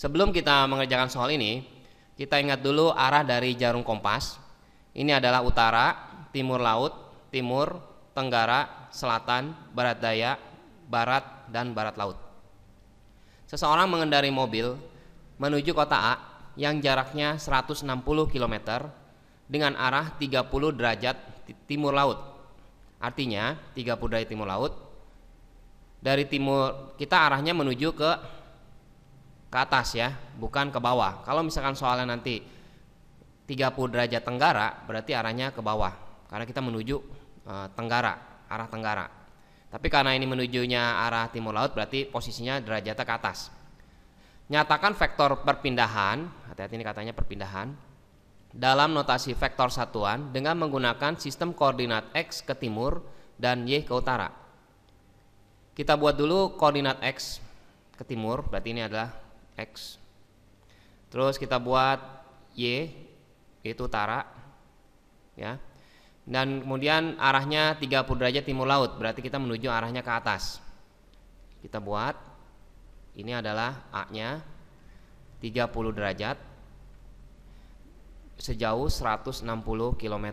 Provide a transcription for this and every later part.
Sebelum kita mengerjakan soal ini, kita ingat dulu arah dari jarum kompas. Ini adalah utara, timur laut, timur, tenggara, selatan, barat daya, barat, dan barat laut. Seseorang mengendari mobil menuju kota A yang jaraknya 160 km dengan arah 30 derajat timur laut. Artinya 30 derajat timur laut. Dari timur kita arahnya menuju ke ke atas ya, bukan ke bawah. Kalau misalkan soalnya nanti 30 derajat tenggara, berarti arahnya ke bawah. Karena kita menuju e, tenggara, arah tenggara. Tapi karena ini menujunya arah timur laut, berarti posisinya derajatnya ke atas. Nyatakan vektor perpindahan, hati-hati ini katanya perpindahan, dalam notasi vektor satuan dengan menggunakan sistem koordinat X ke timur dan Y ke utara. Kita buat dulu koordinat X ke timur, berarti ini adalah X. Terus kita buat Y itu utara ya. Dan kemudian arahnya 30 derajat timur laut, berarti kita menuju arahnya ke atas. Kita buat ini adalah A-nya 30 derajat sejauh 160 km.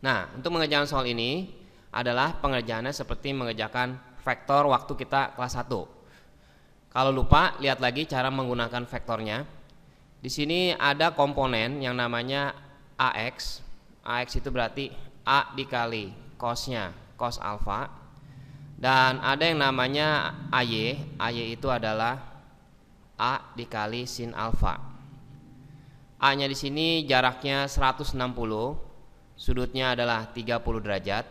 Nah, untuk mengerjakan soal ini adalah pengerjaannya seperti mengerjakan vektor waktu kita kelas 1. Kalau lupa, lihat lagi cara menggunakan vektornya. Di sini ada komponen yang namanya AX. AX itu berarti A dikali cosnya, cos alfa. Dan ada yang namanya AY. AY itu adalah A dikali sin alfa. A-nya di sini jaraknya 160, sudutnya adalah 30 derajat.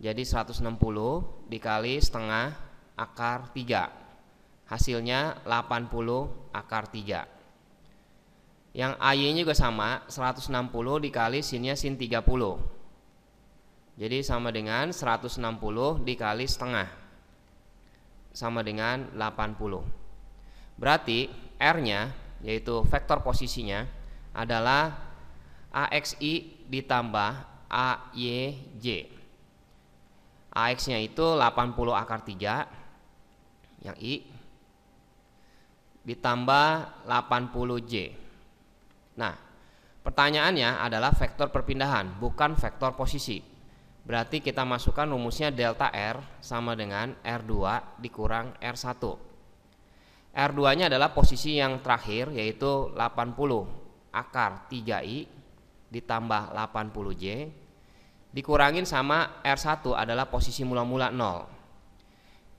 Jadi 160 dikali setengah akar 3 hasilnya 80 akar 3 yang AY nya juga sama 160 dikali sinnya sin 30 jadi sama dengan 160 dikali setengah sama dengan 80 berarti R nya yaitu vektor posisinya adalah AXI ditambah AYJ AX nya itu 80 akar 3 yang I ditambah 80J. Nah, pertanyaannya adalah vektor perpindahan, bukan vektor posisi. Berarti kita masukkan rumusnya delta R sama dengan R2 dikurang R1. R2-nya adalah posisi yang terakhir yaitu 80 akar 3i ditambah 80J dikurangin sama R1 adalah posisi mula-mula 0.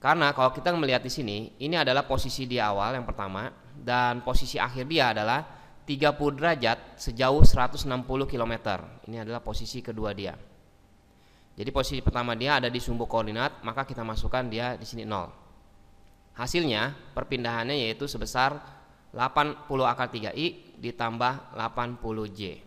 Karena kalau kita melihat di sini, ini adalah posisi di awal yang pertama dan posisi akhir dia adalah 30 derajat sejauh 160 km. Ini adalah posisi kedua dia. Jadi posisi pertama dia ada di sumbu koordinat, maka kita masukkan dia di sini 0. Hasilnya perpindahannya yaitu sebesar 80 akar 3i ditambah 80j.